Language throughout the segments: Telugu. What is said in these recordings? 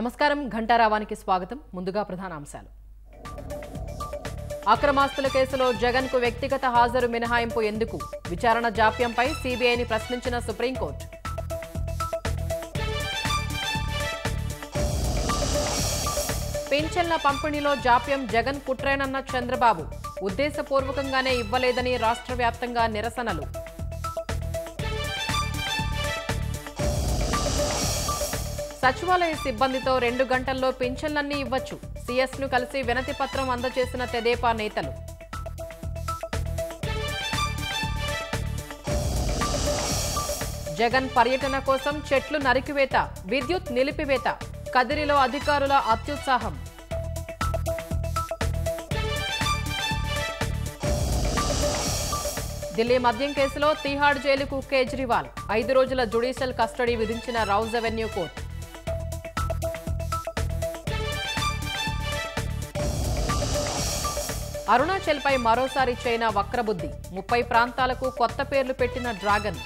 నమస్కారం ఘంటారావానికి స్వాగతం ముందుగా ప్రధాన అంశాలు అక్రమాస్తుల కేసులో జగన్కు వ్యక్తిగత హాజరు మినహాయింపు ఎందుకు విచారణ జాప్యంపై సీబీఐని ప్రశ్నించిన సుప్రీంకోర్టు పింఛన్ల పంపిణీలో జాప్యం జగన్ కుట్రేనన్న చంద్రబాబు ఉద్దేశపూర్వకంగానే ఇవ్వలేదని రాష్ట్ర వ్యాప్తంగా నిరసనలు సచివాలయ సిబ్బందితో రెండు గంటల్లో పింఛన్లన్నీ ఇవ్వచ్చు ను కలిసి వినతి పత్రం అందజేసిన తెదేపా నేతలు జగన్ పర్యటన కోసం చెట్లు నరికివేత విద్యుత్ నిలిపివేత కదిరిలో అధికారుల అత్యుత్సాహం ఢిల్లీ మద్యం కేసులో తిహాడ్ జైలుకు కేజ్రీవాల్ ఐదు రోజుల జుడీషియల్ కస్టడీ విధించిన రౌజ్ అవెన్యూ కోర్టు అరుణాచల్పై మరోసారి చైనా వక్రబుద్ధి ముప్పై ప్రాంతాలకు కొత్త పేర్లు పెట్టిన డ్రాగన్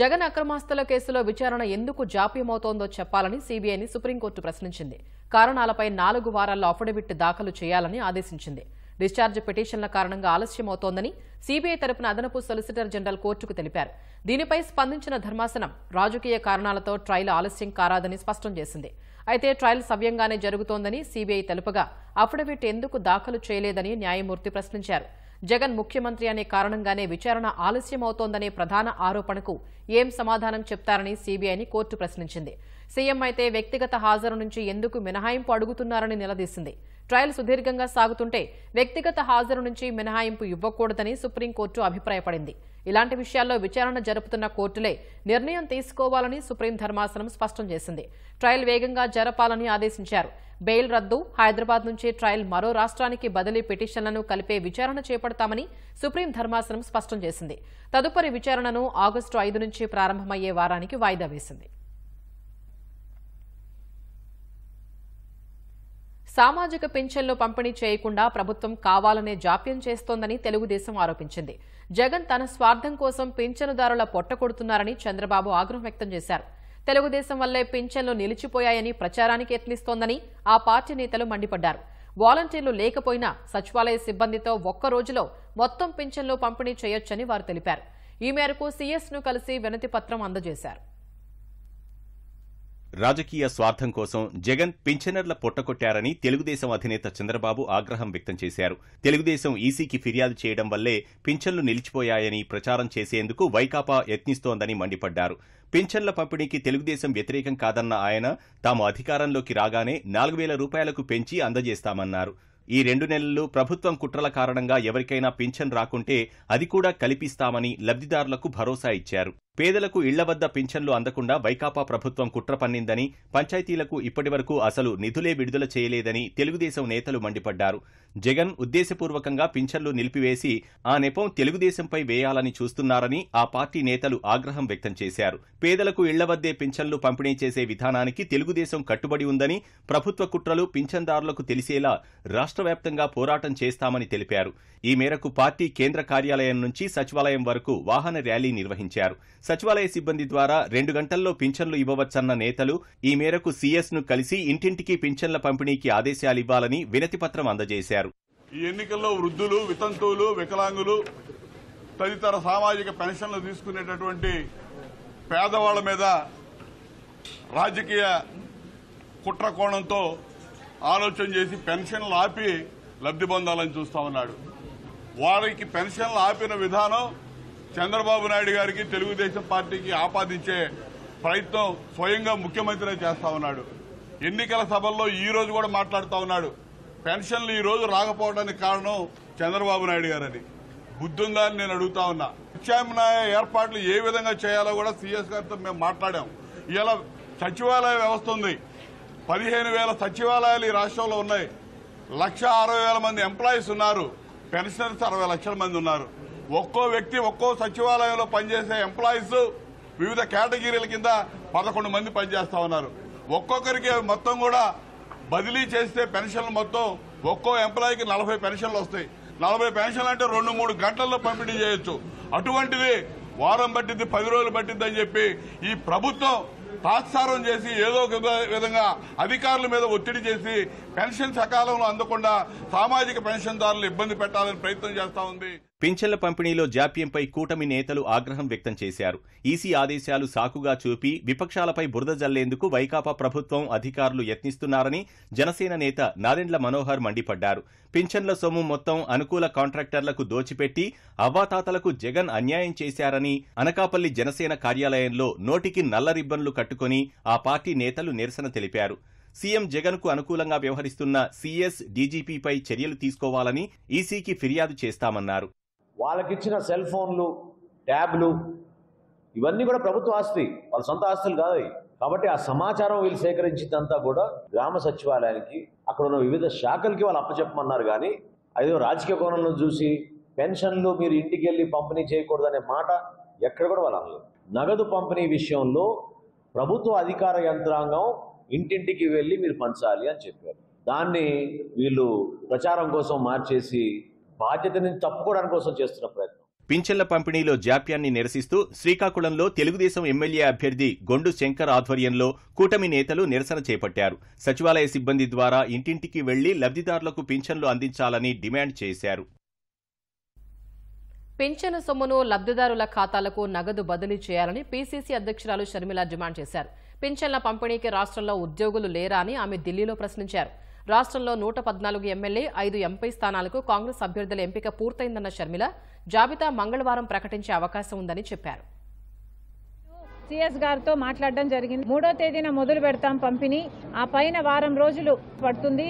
జగన్ అక్రమాస్తుల కేసులో విచారణ ఎందుకు జాప్యమవుతోందో చెప్పాలని సీబీఐని సుప్రీంకోర్టు ప్రశ్నించింది కారణాలపై నాలుగు వారాల్లో అఫిడవిట్ దాఖలు చేయాలని ఆదేశించింది డిశ్చార్జ్ పిటిషన్ల కారణంగా ఆలస్యమవుతోందని సీబీఐ తరపున అదనపు సొలిసిటర్ జనరల్ కోర్టుకు తెలిపారు దీనిపై స్పందించిన ధర్మాసనం రాజకీయ కారణాలతో ట్రయల్ ఆలస్యం కారాదని స్పష్టం చేసింది అయితే ట్రయల్ సవ్యంగానే జరుగుతోందని సీబీఐ తెలుపగా అఫిడవిట్ ఎందుకు దాఖలు చేయలేదని న్యాయమూర్తి ప్రశ్నించారు జగన్ ముఖ్యమంత్రి అనే కారణంగానే విచారణ ఆలస్యమవుతోందనే ప్రధాన ఆరోపణకు ఏం సమాధానం చెప్తారని సీబీఐని కోర్టు ప్రశ్నించింది సీఎం అయితే వ్యక్తిగత హాజరు నుంచి ఎందుకు మినహాయింపు అడుగుతున్నారని నిలదీసింది ట్రయల్ సుదీర్ఘంగా సాగుతుంటే వ్యక్తిగత హాజరు నుంచి మినహాయింపు ఇవ్వకూడదని సుప్రీంకోర్టు అభిప్రాయపడింది ఇలాంటి విషయాల్లో విచారణ జరుపుతున్న కోర్టులే నిర్ణయం తీసుకోవాలని సుప్రీం ధర్మాసనం స్పష్టం చేసింది ట్రయల్ వేగంగా జరపాలని ఆదేశించారు బెయిల్ రద్దు హైదరాబాద్ నుంచి ట్రయల్ మరో రాష్ట్రానికి బదిలీ పిటిషన్లను కలిపే విచారణ చేపడతామని సుప్రీం ధర్మాసనం స్పష్టం చేసింది తదుపరి విచారణను ఆగస్టు ఐదు నుంచి ప్రారంభమయ్యే వారానికి వాయిదా వేసింది సామాజిక పింఛన్లు పంపిణీ చేయకుండా ప్రభుత్వం కావాలనే జాప్యం చేస్తోందని తెలుగుదేశం ఆరోపించింది జగన్ తన స్వార్థం కోసం పింఛనుదారుల పొట్టకొడుతున్నారని చంద్రబాబు ఆగ్రహం వ్యక్తం చేశారు తెలుగుదేశం వల్లే పింఛన్లు నిలిచిపోయాయని ప్రచారానికి యత్నిస్తోందని ఆ పార్టీ నేతలు మండిపడ్డారు వాలంటీర్లు లేకపోయినా సచివాలయ సిబ్బందితో ఒక్క రోజులో మొత్తం పింఛన్లు పంపిణీ చేయొచ్చని వారు తెలిపారు ఈ మేరకు సీఎస్ను కలిసి వినతిపత్రం అందజేశారు రాజకీయ స్వార్థం కోసం జగన్ పింఛనర్ల పొట్టకొట్టారని తెలుగుదేశం అధినేత చంద్రబాబు ఆగ్రహం వ్యక్తం చేశారు తెలుగుదేశం ఈసీకి ఫిర్యాదు చేయడం వల్లే పింఛన్లు నిలిచిపోయాయని ప్రచారం చేసేందుకు వైకాపా యత్నిస్తోందని మండిపడ్డారు పింఛన్ల పంపిణీకి తెలుగుదేశం వ్యతిరేకం కాదన్న ఆయన తాము అధికారంలోకి రాగానే నాలుగు వేల రూపాయలకు పెంచి అందజేస్తామన్నారు ఈ రెండు నెలల్లో ప్రభుత్వం కుట్రల కారణంగా ఎవరికైనా పింఛన్ రాకుంటే అది కూడా కల్పిస్తామని లబ్దిదారులకు భరోసా ఇచ్చారు పేదలకు ఇళ్ల వద్ద పింఛన్లు అందకుండా వైకాపా ప్రభుత్వం కుట్ర పన్నిందని పంచాయతీలకు ఇప్పటివరకు అసలు నిధులే విడుదల చేయలేదని తెలుగుదేశం నేతలు మండిపడ్డారు జగన్ ఉద్దేశపూర్వకంగా పింఛన్లు నిలిపివేసి ఆ నెపం తెలుగుదేశంపై వేయాలని చూస్తున్నారని ఆ పార్టీ నేతలు ఆగ్రహం వ్యక్తం చేశారు పేదలకు ఇళ్ల వద్దే పింఛన్లు పంపిణీ చేసే విధానానికి తెలుగుదేశం కట్టుబడి ఉందని ప్రభుత్వ కుట్రలు పింఛన్దారులకు తెలిసేలా రాష్ట్ర వ్యాప్తంగా పోరాటం చేస్తామని తెలిపారు ఈ మేరకు పార్టీ కేంద్ర కార్యాలయం నుంచి సచివాలయం వరకు వాహన ర్యాలీ నిర్వహించారు సచివాలయ సిబ్బంది ద్వారా రెండు గంటల్లో పింఛన్లు ఇవ్వవచ్చన్న నేతలు ఈ మేరకు సీఎస్ ను కలిసి ఇంటింటికి పింఛన్ల పంపిణీకి ఆదేశాలు ఇవ్వాలని వినతిపత్రం అందజేశారు ఈ ఎన్నికల్లో వృద్ధులు వితంతువులు వికలాంగులు తదితర సామాజిక పెన్షన్లు తీసుకునేటటువంటి పేదవాళ్ల మీద రాజకీయ కుట్ర కోణంతో ఆలోచన చేసి పెన్షన్లు ఆపి లబ్ధి పొందాలని చూస్తా ఉన్నాడు వారికి పెన్షన్లు ఆపిన విధానం చంద్రబాబు నాయుడు గారికి తెలుగుదేశం పార్టీకి ఆపాదించే ప్రయత్నం స్వయంగా ముఖ్యమంత్రి చేస్తా ఉన్నాడు ఎన్నికల సభల్లో ఈ రోజు కూడా మాట్లాడుతూ ఉన్నాడు పెన్షన్లు ఈ రోజు రాకపోవడానికి కారణం చంద్రబాబు నాయుడు గారని బుద్ధుందా అని నేను అడుగుతా ఉన్నా ప్రత్యామ్నాయ ఏర్పాట్లు ఏ విధంగా చేయాలో కూడా సీఎస్ గారితో మేము మాట్లాడాం ఇలా సచివాలయ వ్యవస్థ ఉంది పదిహేను వేల సచివాలయాలు ఈ రాష్ట్రంలో ఉన్నాయి లక్ష అరవై వేల మంది ఎంప్లాయీస్ ఉన్నారు పెన్షనర్స్ అరవై లక్షల మంది ఉన్నారు ఒక్కో వ్యక్తి ఒక్కో సచివాలయంలో పనిచేసే ఎంప్లాయీస్ వివిధ కేటగిరీల కింద పదకొండు మంది పనిచేస్తా ఉన్నారు ఒక్కొక్కరికి మొత్తం కూడా బదిలీ చేస్తే పెన్షన్లు మొత్తం ఒక్కో ఎంప్లాయీకి నలభై పెన్షన్లు వస్తాయి నలభై పెన్షన్లు అంటే రెండు మూడు గంటల్లో పంపిణీ చేయొచ్చు అటువంటిది వారం పట్టింది పది రోజులు పట్టింది అని చెప్పి ఈ ప్రభుత్వం తాత్సారం చేసి ఏదో ఒక విధంగా అధికారుల మీద ఒత్తిడి చేసి పెన్షన్ సకాలంలో అందకుండా సామాజిక పెన్షన్దారులు ఇబ్బంది పెట్టాలని ప్రయత్నం చేస్తా ఉంది పింఛన్ల పంపిణీలో జాప్యంపై కూటమి నేతలు ఆగ్రహం వ్యక్తం చేశారు ఈసీ ఆదేశాలు సాకుగా చూపి విపక్షాలపై బురద జల్లేందుకు వైకాపా ప్రభుత్వం అధికారులు యత్నిస్తున్నారని జనసేన నేత నాదెండ్ల మనోహర్ మండిపడ్డారు పింఛన్ల సొమ్ము మొత్తం అనుకూల కాంట్రాక్టర్లకు దోచిపెట్టి అవ్వాతాతలకు జగన్ అన్యాయం చేశారని అనకాపల్లి జనసేన కార్యాలయంలో నోటికి నల్ల రిబ్బన్లు కట్టుకుని ఆ పార్టీ నేతలు నిరసన తెలిపారు సీఎం జగన్ కు అనుకూలంగా వ్యవహరిస్తున్న సీఎస్ డీజీపీపై చర్యలు తీసుకోవాలని ఈసీకి ఫిర్యాదు చేస్తామన్నారు వాళ్ళకిచ్చిన సెల్ ఫోన్లు ట్యాబ్లు ఇవన్నీ కూడా ప్రభుత్వ ఆస్తి వాళ్ళ సొంత ఆస్తులు కాదు కాబట్టి ఆ సమాచారం వీళ్ళు సేకరించిందంతా కూడా గ్రామ సచివాలయానికి అక్కడ ఉన్న వివిధ శాఖలకి వాళ్ళు అప్పచెప్పమన్నారు కానీ అదే రాజకీయ కోణంలో చూసి పెన్షన్లు మీరు ఇంటికి వెళ్ళి పంపిణీ చేయకూడదనే మాట ఎక్కడ కూడా వాళ్ళు నగదు పంపిణీ విషయంలో ప్రభుత్వ అధికార యంత్రాంగం ఇంటింటికి వెళ్ళి మీరు పంచాలి అని చెప్పారు దాన్ని వీళ్ళు ప్రచారం కోసం మార్చేసి బాధ్యత నుంచి తప్పుకోవడానికి కోసం చేస్తున్న ప్రయత్నం పింఛన్ల పంపిణీలో జాప్యాన్ని నిరసిస్తూ శ్రీకాకుళంలో తెలుగుదేశం ఎమ్మెల్యే అభ్యర్థి గొండు శంకర్ ఆధ్వర్యంలో కూటమి నేతలు నిరసన చేపట్టారు సచివాలయ సిబ్బంది ద్వారా ఇంటింటికి వెళ్లి లబ్ధిదారులకు పింఛన్లు అందించాలని డిమాండ్ చేశారు పింఛను సొమ్మును లబ్ధిదారుల ఖాతాలకు నగదు బదిలీ చేయాలని పీసీసీ అధ్యక్షురాలు షర్మిల డిమాండ్ చేశారు పింఛన్ల పంపిణీకి రాష్ట్రంలో ఉద్యోగులు లేరా అని ఆమె ఢిల్లీలో ప్రశ్నించారు రాష్ట్రంలో నూట పద్నాలుగు ఎమ్మెల్యే ఐదు ఎంపీ స్థానాలకు కాంగ్రెస్ అభ్యర్థుల ఎంపిక పూర్తయిందన్న షర్మిల జాబితా మంగళవారం ప్రకటించే అవకాశం ఉందని చెప్పారు సిఎస్ గారితో మాట్లాడడం జరిగింది మూడో తేదీన మొదలు పెడతాం పంపిణీ ఆ పైన వారం రోజులు పడుతుంది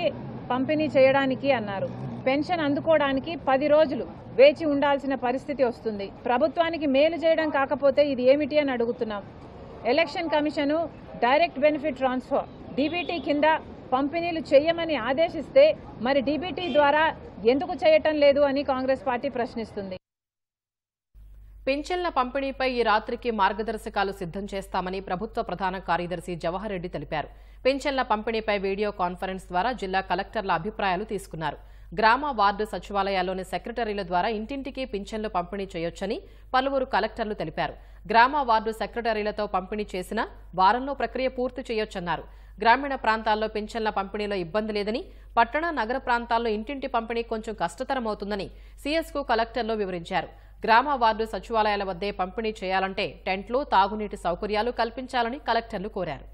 పంపిణీ చేయడానికి అన్నారు పెన్షన్ అందుకోవడానికి పది రోజులు వేచి ఉండాల్సిన పరిస్థితి వస్తుంది ప్రభుత్వానికి మేలు చేయడం కాకపోతే ఇది ఏమిటి అని అడుగుతున్నాం election commission direct benefit transfer DBT కింద పంపిణీలు చేయమని ఆదేశిస్తే మరి డీబీటీ ద్వారా ఎందుకు చేయటం లేదు అని కాంగ్రెస్ పార్టీ ప్రశ్నిస్తుంది పింఛన్ల పంపిణీపై ఈ రాత్రికి మార్గదర్శకాలు సిద్ధం చేస్తామని ప్రభుత్వ ప్రధాన కార్యదర్శి జవహర్ రెడ్డి తెలిపారు పింఛన్ల పంపిణీపై వీడియో కాన్ఫరెన్స్ ద్వారా జిల్లా కలెక్టర్ల అభిప్రాయాలు తీసుకున్నారు గ్రామ వార్డు సచివాలయాల్లోని సెక్రటరీల ద్వారా ఇంటింటికి పింఛన్లు పంపిణీ చేయొచ్చని పలువురు కలెక్టర్లు తెలిపారు గ్రామ వార్డు సెక్రటరీలతో పంపిణీ చేసిన వారంలో ప్రక్రియ పూర్తి చేయొచ్చన్నారు గ్రామీణ ప్రాంతాల్లో పింఛన్ల పంపిణీలో ఇబ్బంది లేదని పట్టణ నగర ప్రాంతాల్లో ఇంటింటి పంపిణీ కొంచెం కష్టతరమవుతుందని సీఎస్కు కలెక్టర్లు వివరించారు గ్రామ వార్డు సచివాలయాల వద్దే పంపిణీ చేయాలంటే టెంట్లు తాగునీటి సౌకర్యాలు కల్పించాలని కలెక్టర్లు కోరారు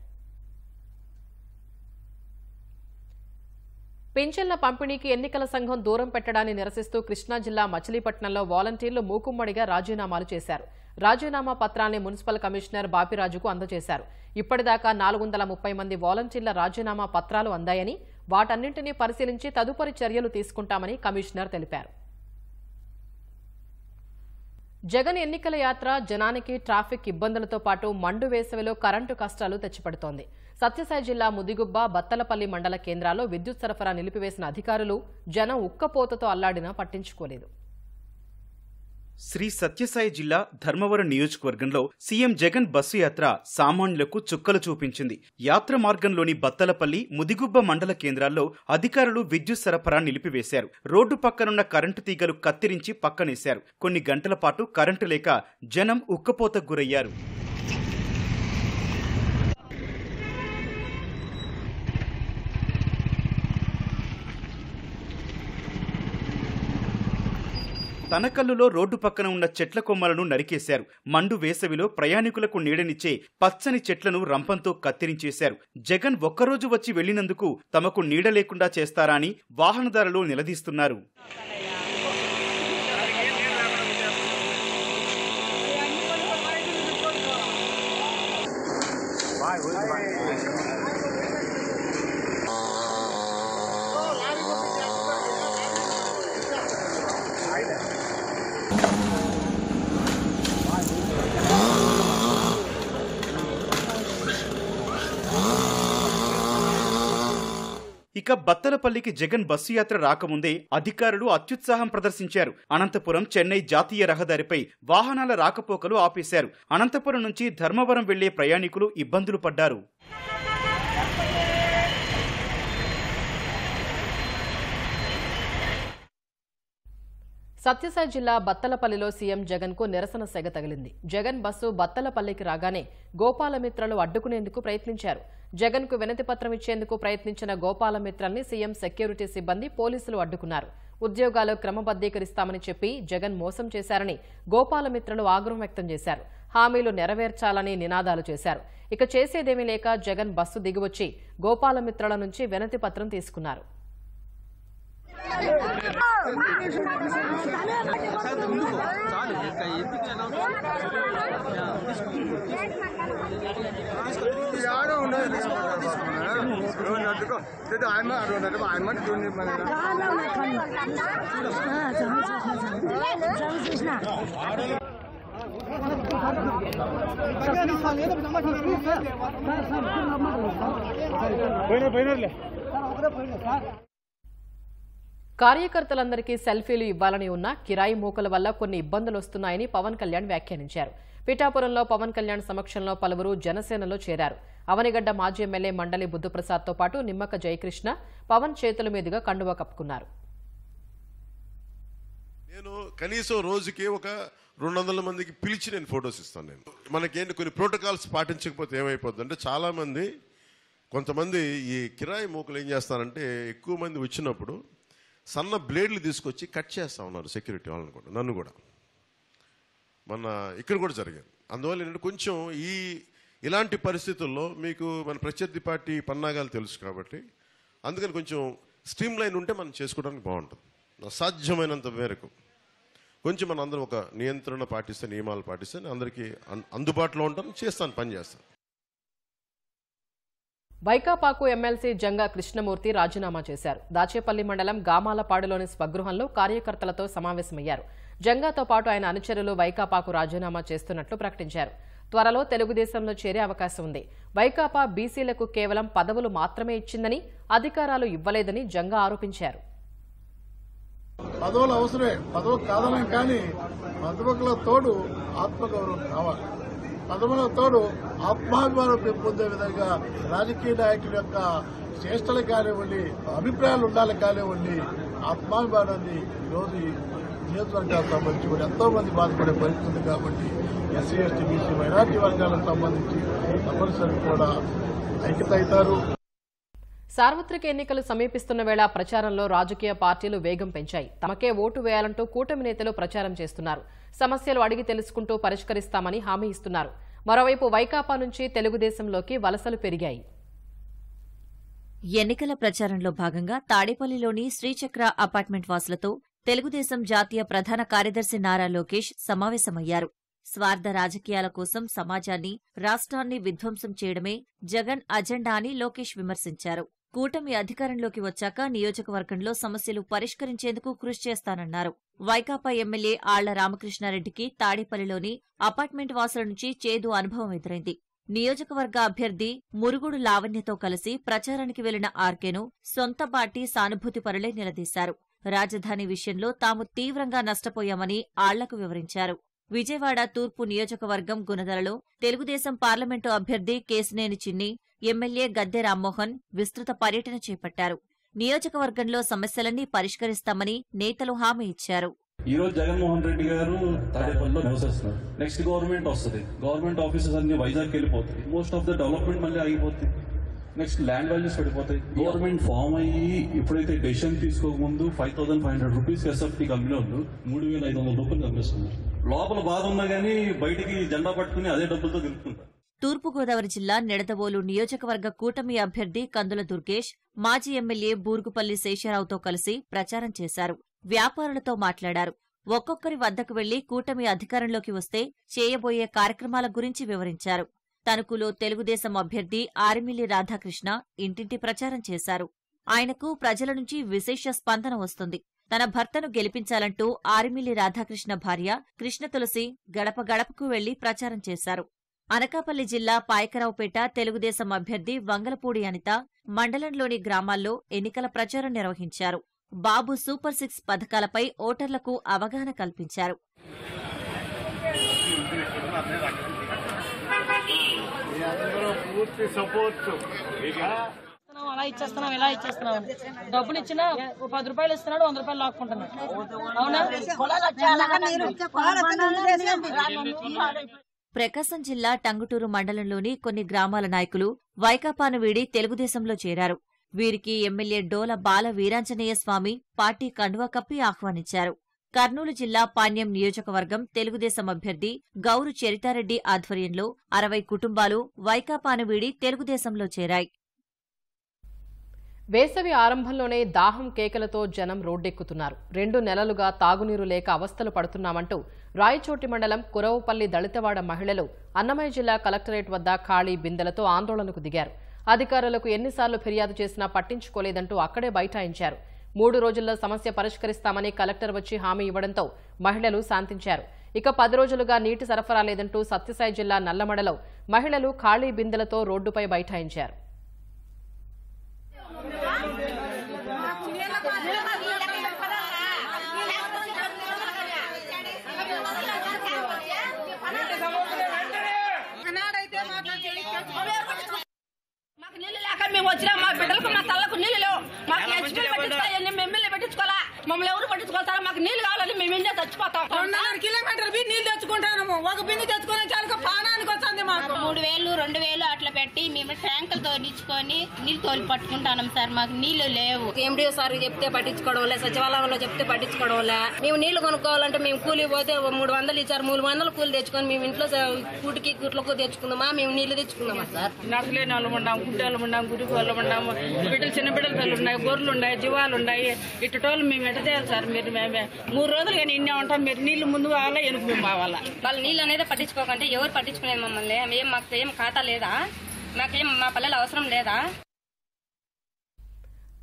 పింఛన్ల పంపిణీకి ఎన్నికల సంఘం దూరం పెట్టడాన్ని నిరసిస్తూ కృష్ణా జిల్లా మచిలీపట్నంలో వాలంటీర్లు మూకుమ్మడిగా రాజీనామాలు చేశారు రాజీనామా పత్రాల్ని మున్సిపల్ కమిషనర్ బాపిరాజుకు అందజేశారు ఇప్పటిదాకా నాలుగు మంది వాలంటీర్ల రాజీనామా పత్రాలు అందాయని వాటన్నింటినీ పరిశీలించి తదుపరి చర్యలు తీసుకుంటామని కమిషనర్ తెలిపారు జగన్ ఎన్నికల యాత్ర జనానికి ట్రాఫిక్ ఇబ్బందులతో పాటు మండు వేసవిలో కరెంటు కష్టాలు తెచ్చిపెడుతోంది సత్యసాయి జిల్లా ముదిగుబ్బ బత్తలపల్లి మండల కేంద్రాల్లో విద్యుత్ సరఫరా నిలిపివేసిన అధికారులు జనం ఉక్కపోతతో అల్లాడినా పట్టించుకోలేదు శ్రీ సత్యసాయి జిల్లా ధర్మవరం నియోజకవర్గంలో సీఎం జగన్ బస్సు యాత్ర సామాన్యులకు చుక్కలు చూపించింది యాత్ర మార్గంలోని బత్తలపల్లి ముదిగుబ్బ మండల కేంద్రాల్లో అధికారులు విద్యుత్ సరఫరా నిలిపివేశారు రోడ్డు పక్కనున్న కరెంటు తీగలు కత్తిరించి పక్కనేశారు కొన్ని గంటల పాటు కరెంటు లేక జనం ఉక్కపోతకు గురయ్యారు తనకల్లులో రోడ్డు పక్కన ఉన్న చెట్ల కొమ్మలను నరికేశారు మండు వేసవిలో ప్రయాణికులకు నీడనిచ్చే పచ్చని చెట్లను రంపంతో కత్తిరించేశారు జగన్ ఒక్కరోజు వచ్చి వెళ్లినందుకు తమకు నీడ లేకుండా చేస్తారా అని వాహనదారులు నిలదీస్తున్నారు Bye. ఇక బత్తలపల్లికి జగన్ బస్సు యాత్ర రాకముందే అధికారులు అత్యుత్సాహం ప్రదర్శించారు అనంతపురం చెన్నై జాతీయ రహదారిపై వాహనాల రాకపోకలు ఆపేశారు అనంతపురం నుంచి ధర్మవరం వెళ్లే ప్రయాణికులు ఇబ్బందులు పడ్డారు సత్యసాయి జిల్లా బత్తలపల్లిలో సీఎం జగన్కు నిరసన సెగ తగిలింది జగన్ బస్సు బత్తలపల్లికి రాగానే గోపాలమిత్రలు అడ్డుకునేందుకు ప్రయత్నించారు జగన్కు వినతిపత్రం ఇచ్చేందుకు ప్రయత్నించిన గోపాలమిత్రల్ని సీఎం సెక్యూరిటీ సిబ్బంది పోలీసులు అడ్డుకున్నారు ఉద్యోగాలు క్రమబద్దీకరిస్తామని చెప్పి జగన్ మోసం చేశారని గోపాలమిత్రలు ఆగ్రహం వ్యక్తం చేశారు హామీలు నెరవేర్చాలని నినాదాలు చేశారు ఇక చేసేదేమీ లేక జగన్ బస్సు దిగివచ్చి గోపాలమిత్రల నుంచి వినతిపత్రం తీసుకున్నారు చాలు ఇంకా ఎందుకు యాడో ఉండదు తీసుకో పోయినా కార్యకర్తలందరికీ సెల్ఫీలు ఇవ్వాలని ఉన్న కిరాయి మూకల వల్ల కొన్ని ఇబ్బందులు వస్తున్నాయని పవన్ కళ్యాణ్ వ్యాఖ్యానించారు పిఠాపురంలో పవన్ కళ్యాణ్ సమక్షంలో పలువురు జనసేనలో చేరారు అవనిగడ్డ మాజీ ఎమ్మెల్యే మండలి బుద్ధప్రసాద్తో పాటు నిమ్మక జయకృష్ణ పవన్ చేతుల మీదుగా కండువ కప్పుకున్నారు నేను కనీసం రోజుకి ఒక రెండు వందల మందికి పిలిచి నేను ఫొటోస్ ఇస్తాను నేను మనకేంటి కొన్ని ప్రోటోకాల్స్ పాటించకపోతే ఏమైపోద్ది అంటే చాలామంది కొంతమంది ఈ కిరాయి మూకలు ఏం చేస్తారంటే ఎక్కువ మంది వచ్చినప్పుడు సన్న బ్లేడ్లు తీసుకొచ్చి కట్ చేస్తా ఉన్నారు సెక్యూరిటీ వాళ్ళని కూడా నన్ను కూడా మన ఇక్కడ కూడా జరిగింది అందువల్ల ఏంటంటే కొంచెం ఈ ఇలాంటి పరిస్థితుల్లో మీకు మన ప్రత్యర్థి పార్టీ పన్నాగాలు తెలుసు కాబట్టి అందుకని కొంచెం స్ట్రీమ్ లైన్ ఉంటే మనం చేసుకోవడానికి బాగుంటుంది సాధ్యమైనంత మేరకు కొంచెం మన అందరం ఒక నియంత్రణ పాటిస్తే నియమాలు పాటిస్తే అందరికీ అందుబాటులో ఉంటాం చేస్తాను పని చేస్తాను వైకాపాకు ఎమ్మెల్సీ జంగా కృష్ణమూర్తి రాజీనామా చేశారు దాచేపల్లి మండలం గామాలపాడులోని స్వగృహంలో కార్యకర్తలతో సమావేశమయ్యారు జంగాతో పాటు ఆయన అనుచరులు వైకాపాకు రాజీనామా చేస్తున్నట్లు ప్రకటించారు త్వరలో తెలుగుదేశంలో చేరే అవకాశం ఉంది వైకాపా బీసీలకు కేవలం పదవులు మాత్రమే ఇచ్చిందని అధికారాలు ఇవ్వలేదని జంగా ఆరోపించారు పదవులు అవసరమే పదవు కాదనం కానీ పదవుల తోడు ఆత్మగౌరవం కావాలి ప్రథమలో తోడు ఆత్మాభిమానం పెంపొందే విధంగా రాజకీయ నాయకుల యొక్క చేష్టలు కానివ్వండి అభిప్రాయాలు ఉండాలి కానివ్వండి ఆత్మాభిమానాన్ని ఈరోజు నియోజకవర్గాలకు సంబంధించి కూడా ఎంతో మంది బాధపడే పరిస్థితి ఉంది కాబట్టి ఎస్సీ ఎస్టీ బీసీ మైనార్టీ వర్గాలకు సంబంధించి తప్పనిసరి కూడా ఐక్యత అవుతారు సార్వత్రిక ఎన్నికలు సమీపిస్తున్న వేళ ప్రచారంలో రాజకీయ పార్టీలు వేగం పెంచాయి తమకే ఓటు వేయాలంటూ కూటమి నేతలు ప్రచారం చేస్తున్నారు సమస్యలు అడిగి తెలుసుకుంటూ పరిష్కరిస్తామని హామీ ఇస్తున్నారు మరోవైపు వైకాపా నుంచి తెలుగుదేశంలోకి వలసలు పెరిగాయి ఎన్నికల ప్రచారంలో భాగంగా తాడేపల్లిలోని శ్రీచక్ర అపార్ట్మెంట్ వాసులతో తెలుగుదేశం జాతీయ ప్రధాన కార్యదర్శి నారా లోకేష్ సమావేశమయ్యారు స్వార్థ రాజకీయాల కోసం సమాజాన్ని రాష్ట్రాన్ని విధ్వంసం చేయడమే జగన్ అజెండా అని లోకేష్ విమర్శించారు కూటమి అధికారంలోకి వచ్చాక నియోజకవర్గంలో సమస్యలు పరిష్కరించేందుకు కృషి చేస్తానన్నారు వైకాపా ఎమ్మెల్యే ఆళ్ల రామకృష్ణారెడ్డికి తాడేపల్లిలోని అపార్ట్మెంట్ వాసుల నుంచి చేదు అనుభవం ఎదురైంది నియోజకవర్గ అభ్యర్థి మురుగుడు లావణ్యతో కలిసి ప్రచారానికి వెళ్లిన ఆర్కేను సొంత పార్టీ సానుభూతిపరులే నిలదీశారు రాజధాని విషయంలో తాము తీవ్రంగా నష్టపోయామని ఆళ్లకు వివరించారు విజయవాడ తూర్పు నియోజకవర్గం గుణదలలో తెలుగుదేశం పార్లమెంటు అభ్యర్థి కేసినేని చిన్ని ఎమ్మెల్యే గద్దె రామ్మోహన్ విస్తృత పర్యటన చేపట్టారు నియోజకవర్గంలో సమస్యలన్నీ పరిష్కరిస్తామని నేతలు హామీ ఇచ్చారు ఈ రోజు జగన్మోహన్ రెడ్డి గారు తాడేపల్లిలో నివసిస్తున్నారు నెక్స్ట్ గవర్నమెంట్ వస్తుంది గవర్నమెంట్ ఆఫీసెస్ అన్ని వైజాగ్ వెళ్ళిపోతాయి మోస్ట్ ఆఫ్ ద డెవలప్మెంట్ మళ్ళీ ఆగిపోతుంది నెక్స్ట్ ల్యాండ్ వాల్యూస్ పడిపోతాయి గవర్నమెంట్ ఫామ్ అయ్యి ఇప్పుడైతే డెసిషన్ తీసుకోకముందు five thousand five hundred rupees SFT company ఉంది మూడు వేల ఐదు వందల రూపాయలు కనిపిస్తున్నారు లోపల బాధ ఉన్నా గానీ బయటికి జెండా పట్టుకుని అదే డబ్బులతో తిరుగుతుంటారు తూర్పుగోదావరి జిల్లా నిడదవోలు నియోజకవర్గ కూటమి అభ్యర్థి కందుల దుర్గేష్ మాజీ ఎమ్మెల్యే బూర్గుపల్లి శేషరావుతో కలిసి ప్రచారం చేశారు వ్యాపారులతో మాట్లాడారు ఒక్కొక్కరి వద్దకు వెళ్లి కూటమి అధికారంలోకి వస్తే చేయబోయే కార్యక్రమాల గురించి వివరించారు తణుకులో తెలుగుదేశం అభ్యర్థి ఆరిమిల్లి రాధాకృష్ణ ఇంటింటి ప్రచారం చేశారు ఆయనకు ప్రజల నుంచి విశేష స్పందన వస్తుంది తన భర్తను గెలిపించాలంటూ ఆరిమిల్లి రాధాకృష్ణ భార్య కృష్ణ తులసి గడప గడపకు వెళ్లి ప్రచారం చేశారు అనకాపల్లి జిల్లా పాయకరావుపేట తెలుగుదేశం అభ్యర్థి వంగలపూడి అనిత మండలంలోని గ్రామాల్లో ఎన్నికల ప్రచారం నిర్వహించారు బాబు సూపర్ సిక్స్ పథకాలపై ఓటర్లకు అవగాహన కల్పించారు అలా ఇచ్చేస్తున్నాం ఇలా ఇచ్చేస్తున్నాం డబ్బులు ఇచ్చినా పది రూపాయలు ఇస్తున్నాడు వంద రూపాయలు లాక్కుంటున్నాడు అవునా ప్రకాశం జిల్లా టంగుటూరు మండలంలోని కొన్ని గ్రామాల నాయకులు వైకాపాను వీడి తెలుగుదేశంలో చేరారు వీరికి ఎమ్మెల్యే డోల బాల వీరాంజనేయ స్వామి పార్టీ కండువా కప్పి ఆహ్వానించారు కర్నూలు జిల్లా పాణ్యం నియోజకవర్గం తెలుగుదేశం అభ్యర్థి గౌరు చరితారెడ్డి ఆధ్వర్యంలో అరవై కుటుంబాలు వైకాపాను వీడి తెలుగుదేశంలో చేరాయి వేసవి ఆరంభంలోనే దాహం కేకలతో జనం రోడ్డెక్కుతున్నారు రెండు నెలలుగా తాగునీరు లేక అవస్థలు పడుతున్నామంటూ రాయచోటి మండలం కురవపల్లి దళితవాడ మహిళలు అన్నమయ్య జిల్లా కలెక్టరేట్ వద్ద ఖాళీ బిందెలతో ఆందోళనకు దిగారు అధికారులకు ఎన్నిసార్లు ఫిర్యాదు చేసినా పట్టించుకోలేదంటూ అక్కడే బైఠాయించారు మూడు రోజుల్లో సమస్య పరిష్కరిస్తామని కలెక్టర్ వచ్చి హామీ ఇవ్వడంతో మహిళలు శాంతించారు ఇక పది రోజులుగా నీటి సరఫరా లేదంటూ సత్యసాయి జిల్లా నల్లమడలో మహిళలు ఖాళీ బిందెలతో రోడ్డుపై బైఠాయించారు వచ్చినా మా బిడ్డలకు మా తల్లకు నీళ్ళు లేవు మాకు హెచ్పీ పట్టిస్తా మమ్మల్ని ఎవరు పట్టించుకోతారా మాకు నీళ్లు కావాలని మేము ఇండియా చచ్చిపోతాం రెండున్నర కిలోమీటర్ నీళ్లు తెచ్చుకుంటాము ఒక బింది తెచ్చుకునే చాలా పానానికి వస్తుంది మాకు మూడు వేలు రెండు వేలు అట్లా పెట్టి మేము ట్యాంకులు తోడించుకొని నీళ్లు తోలి పట్టుకుంటాం సార్ మాకు నీళ్లు లేవు ఎండి సార్ చెప్తే పట్టించుకోవడంలే సచివాలయంలో చెప్తే పట్టించుకోవడంలే మేము నీళ్లు కొనుక్కోవాలంటే మేము కూలి పోతే మూడు వందలు ఇచ్చారు మూడు వందలు కూలి తెచ్చుకొని మేము ఇంట్లో కూటికి గుట్లకు తెచ్చుకుందామా మేము నీళ్లు తెచ్చుకుందామా సార్ నర్సులేని వాళ్ళు ఉన్నాం గుడ్డోళ్ళు ఉన్నాం గుడికి వాళ్ళు ఉన్నాము బిడ్డలు చిన్న బిడ్డలు ఉన్నాయి గొర్రెలు ఉన్నాయి జీవాలు ఉన్నాయి ఇటు టోళ్ళు మేము ఎట్ట సార్ మీరు మేమే మూడు రోజులు కానీ ఇన్నే ఉంటాం మీరు నీళ్లు ముందు కావాలా ఎనుకు కావాలా వాళ్ళు నీళ్ళు అనేది పట్టించుకోకంటే ఎవరు పట్టించుకునేది మమ్మల్ని ఏం మాకు ఏం ఖాతా లేదా మాకేం మా పల్లెలు అవసరం లేదా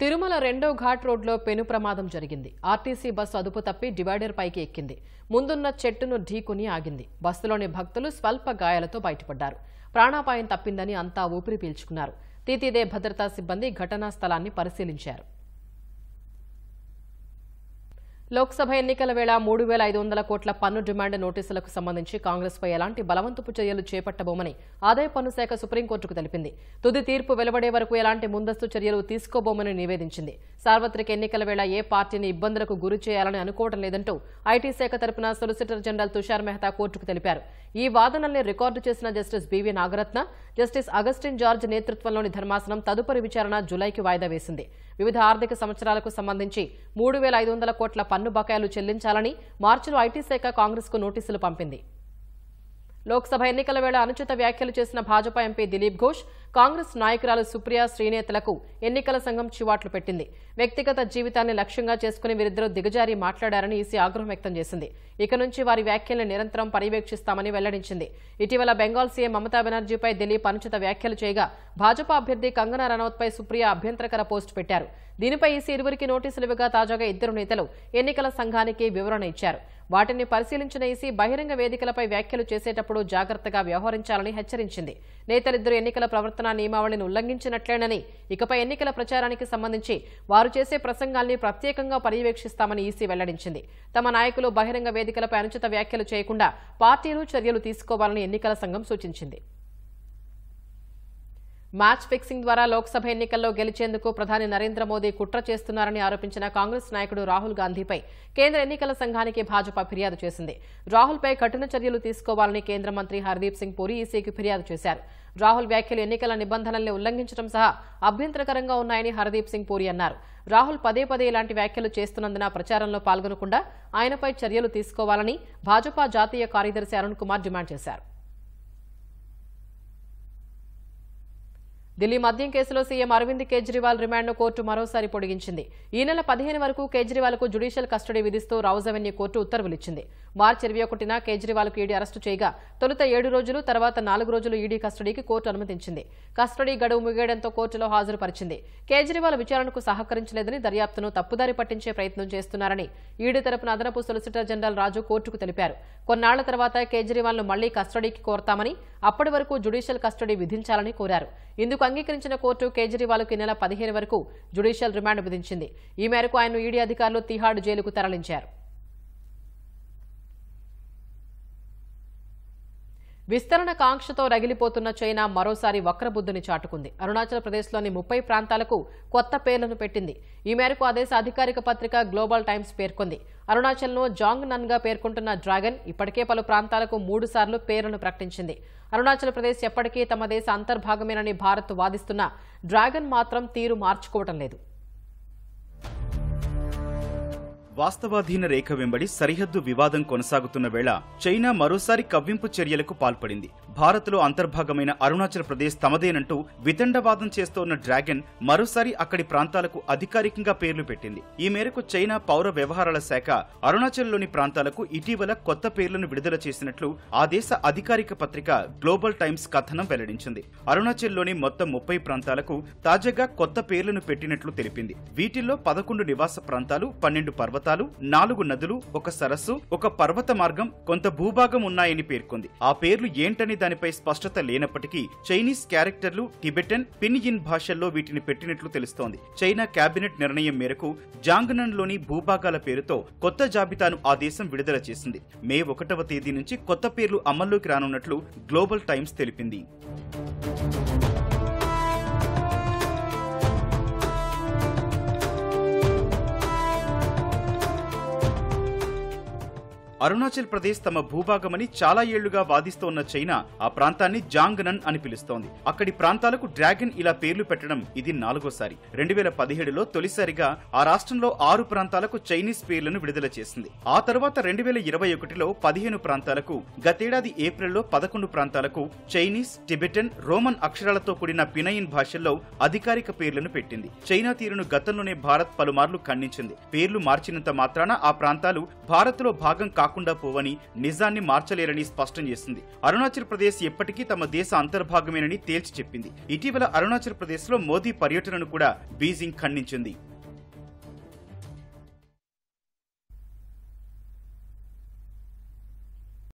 తిరుమల రెండో ఘాట్ రోడ్లో పెను ప్రమాదం జరిగింది ఆర్టీసీ బస్సు అదుపు తప్పి డివైడర్ పైకి ఎక్కింది ముందున్న చెట్టును ఢీకుని ఆగింది బస్సులోని భక్తులు స్వల్ప గాయాలతో బయటపడ్డారు ప్రాణాపాయం తప్పిందని అంతా ఊపిరి పీల్చుకున్నారు తీతీదే భద్రతా సిబ్బంది ఘటనా స్థలాన్ని పరిశీలించారు లోక్సభ ఎన్నికల వేళ మూడు వేల ఐదు వందల కోట్ల పన్ను డిమాండ్ నోటీసులకు సంబంధించి కాంగ్రెస్పై ఎలాంటి బలవంతపు చర్యలు చేపట్టబోమని ఆదాయ పన్ను శాఖ సుప్రీంకోర్టుకు తెలిపింది తుది తీర్పు వెలువడే వరకు ఎలాంటి ముందస్తు చర్యలు తీసుకోబోమని నివేదించింది సార్వత్రిక ఎన్నికల వేళ ఏ పార్టీని ఇబ్బందులకు గురి చేయాలని అనుకోవడం లేదంటూ ఐటీ శాఖ తరపున సొలిసిటర్ జనరల్ తుషార్ మెహతా కోర్టుకు తెలిపారు ఈ వాదనల్ని రికార్డు చేసిన justice BV Nagarathna justice Augustine George నేతృత్వంలోని ధర్మాసనం తదుపరి విచారణ జులైకి వాయిదా వేసింది వివిధ ఆర్థిక సంవత్సరాలకు సంబంధించి మూడు వేల ఐదు వందల కోట్ల పన్ను బకాయిలు చెల్లించాలని మార్చిలో ఐటీ శాఖ కు నోటీసులు పంపింది లోక్సభ ఎన్నికల వేళ అనుచిత వ్యాఖ్యలు చేసిన భాజపా ఎంపీ దిలీప్ ఘోష్ కాంగ్రెస్ నాయకురాలు సుప్రియా శ్రీనేతలకు ఎన్నికల సంఘం చివాట్లు పెట్టింది వ్యక్తిగత జీవితాన్ని లక్ష్యంగా చేసుకుని వీరిద్దరూ దిగజారి మాట్లాడారని ఈసీ ఆగ్రహం వ్యక్తం చేసింది ఇక నుంచి వారి వ్యాఖ్యలను నిరంతరం పర్యవేక్షిస్తామని వెల్లడించింది ఇటీవల బెంగాల్ సీఎం మమతా బెనర్జీపై ఢిల్లీ పనుచిత వ్యాఖ్యలు చేయగా భాజపా అభ్యర్థి కంగనా రనౌత్పై సుప్రియా అభ్యంతరకర పోస్టు పెట్టారు దీనిపై ఈసీ ఇరువురికి నోటీసులు ఇవ్వగా తాజాగా ఇద్దరు నేతలు ఎన్నికల సంఘానికి వివరణ ఇచ్చారు వాటిని పరిశీలించిన ఈసీ బహిరంగ వేదికలపై వ్యాఖ్యలు చేసేటప్పుడు జాగ్రత్తగా వ్యవహరించాలని హెచ్చరించింది నేతలిద్దరు ఎన్నికల ప్రవర్తన ప్రవర్తన నియమావళిని ఉల్లంఘించినట్లేనని ఇకపై ఎన్నికల ప్రచారానికి సంబంధించి వారు చేసే ప్రసంగాల్ని ప్రత్యేకంగా పర్యవేక్షిస్తామని ఈసీ వెల్లడించింది తమ నాయకులు బహిరంగ వేదికలపై అనుచిత వ్యాఖ్యలు చేయకుండా పార్టీలు చర్యలు తీసుకోవాలని ఎన్నికల సంఘం సూచించింది మ్యాచ్ ఫిక్సింగ్ ద్వారా లోక్సభ ఎన్నికల్లో గెలిచేందుకు ప్రధాని నరేంద్ర మోదీ కుట్ర చేస్తున్నారని ఆరోపించిన కాంగ్రెస్ నాయకుడు రాహుల్ గాంధీపై కేంద్ర ఎన్నికల సంఘానికి భాజపా ఫిర్యాదు చేసింది రాహుల్పై కఠిన చర్యలు తీసుకోవాలని కేంద్ర మంత్రి హర్దీప్ సింగ్ పూరి ఈసీకి ఫిర్యాదు చేశారు రాహుల్ వ్యాఖ్యలు ఎన్నికల నిబంధనల్ని ఉల్లంఘించడం సహా అభ్యంతరకరంగా ఉన్నాయని హర్దీప్ సింగ్ పూరి అన్నారు రాహుల్ పదే పదే ఇలాంటి వ్యాఖ్యలు చేస్తున్నందున ప్రచారంలో పాల్గొనకుండా ఆయనపై చర్యలు తీసుకోవాలని భాజపా జాతీయ కార్యదర్శి అరుణ్ కుమార్ డిమాండ్ చేశారు ఢిల్లీ మద్యం కేసులో సీఎం అరవింద్ కేజ్రీవాల్ రిమాండ్ను కోర్టు మరోసారి పొడిగించింది ఈ నెల పదిహేను వరకు కేజ్రీవాల్కు జుడిషియల్ కస్టడీ విధిస్తూ రౌజ్ అవెన్యూ కోర్టు ఉత్తర్వులిచ్చింది మార్చి ఇరవై ఒకటిన కేజ్రీవాల్కు ఈడీ అరెస్టు చేయగా తొలుత ఏడు రోజులు తర్వాత నాలుగు రోజులు ఈడీ కస్టడీకి కోర్టు అనుమతించింది కస్టడీ గడువు ముగియడంతో కోర్టులో హాజరుపరిచింది కేజ్రీవాల్ విచారణకు సహకరించలేదని దర్యాప్తును తప్పుదారి పట్టించే ప్రయత్నం చేస్తున్నారని ఈడీ తరపున అదనపు సొలిసిటర్ జనరల్ రాజు కోర్టుకు తెలిపారు కొన్నాళ్ల తర్వాత కేజ్రీవాల్ను మళ్లీ కస్టడీకి కోరతామని అప్పటి వరకు జుడిషియల్ కస్టడీ విధించాలని కోరారు ఇందుకు అంగీకరించిన కోర్టు కేజ్రీవాల్కు ఈ నెల పదిహేను వరకు జ్యుడిషియల్ రిమాండ్ విధించింది ఈ మేరకు ఆయన ఈడీ అధికారులు తిహాడ్ జైలుకు తరలించారు విస్తరణ కాంక్షతో రగిలిపోతున్న చైనా మరోసారి వక్రబుద్ధిని చాటుకుంది అరుణాచల్ ప్రదేశ్లోని ముప్పై ప్రాంతాలకు కొత్త పేర్లను పెట్టింది ఈ మేరకు ఆ దేశ అధికారిక పత్రిక గ్లోబల్ టైమ్స్ పేర్కొంది అరుణాచల్ను జాంగ్ నన్ గా పేర్కొంటున్న డ్రాగన్ ఇప్పటికే పలు ప్రాంతాలకు మూడుసార్లు పేర్లను ప్రకటించింది అరుణాచల్ ప్రదేశ్ ఎప్పటికీ తమ దేశ అంతర్భాగమేనని భారత్ వాదిస్తున్నా డ్రాగన్ మాత్రం తీరు మార్చుకోవటం లేదు వాస్తవాధీన రేఖ వెంబడి సరిహద్దు వివాదం కొనసాగుతున్న వేళ చైనా మరోసారి కవ్వింపు చర్యలకు పాల్పడింది భారత్లో అంతర్భాగమైన అరుణాచల్ ప్రదేశ్ తమదేనంటూ వితండవాదం చేస్తోన్న డ్రాగన్ మరోసారి అక్కడి ప్రాంతాలకు అధికారికంగా పేర్లు పెట్టింది ఈ మేరకు చైనా పౌర వ్యవహారాల శాఖ అరుణాచల్లోని ప్రాంతాలకు ఇటీవల కొత్త పేర్లను విడుదల చేసినట్లు ఆ దేశ అధికారిక పత్రిక గ్లోబల్ టైమ్స్ కథనం వెల్లడించింది అరుణాచల్లోని మొత్తం ముప్పై ప్రాంతాలకు తాజాగా కొత్త పేర్లను పెట్టినట్లు తెలిపింది వీటిల్లో పదకొండు నివాస ప్రాంతాలు పన్నెండు పర్వతాలు నాలుగు నదులు ఒక సరస్సు ఒక పర్వత మార్గం కొంత భూభాగం ఉన్నాయని పేర్కొంది ఆ పేర్లు ఏంటని దానిపై స్పష్టత లేనప్పటికీ చైనీస్ క్యారెక్టర్లు టిబెటన్ పిన్జిన్ భాషల్లో వీటిని పెట్టినట్లు తెలుస్తోంది చైనా కేబినెట్ నిర్ణయం మేరకు లోని భూభాగాల పేరుతో కొత్త జాబితాను ఆ దేశం విడుదల చేసింది మే ఒకటవ తేదీ నుంచి కొత్త పేర్లు అమల్లోకి రానున్నట్లు గ్లోబల్ టైమ్స్ తెలిపింది అరుణాచల్ ప్రదేశ్ తమ భూభాగమని చాలా ఏళ్లుగా వాదిస్తోన్న చైనా ఆ ప్రాంతాన్ని జాంగ్నన్ అని పిలుస్తోంది అక్కడి ప్రాంతాలకు డ్రాగన్ ఇలా పేర్లు పెట్టడం ఇది నాలుగోసారి రెండు వేల పదిహేడులో తొలిసారిగా ఆ రాష్ట్రంలో ఆరు ప్రాంతాలకు చైనీస్ పేర్లను విడుదల చేసింది ఆ తర్వాత రెండు వేల ఇరవై ఒకటిలో పదిహేను ప్రాంతాలకు గతేడాది ఏప్రిల్లో పదకొండు ప్రాంతాలకు చైనీస్ టిబెటన్ రోమన్ అక్షరాలతో కూడిన పినయిన్ భాషల్లో అధికారిక పేర్లను పెట్టింది చైనా తీరును గతంలోనే భారత్ పలుమార్లు ఖండించింది పేర్లు మార్చినంత మాత్రాన ఆ ప్రాంతాలు భారత్లో భాగం కాక రాకుండా పోవని నిజాన్ని మార్చలేరని స్పష్టం చేసింది అరుణాచల్ ప్రదేశ్ ఎప్పటికీ తమ దేశ అంతర్భాగమేనని తేల్చి చెప్పింది ఇటీవల అరుణాచల్ ప్రదేశ్ లో మోదీ పర్యటనను కూడా బీజింగ్ ఖండించింది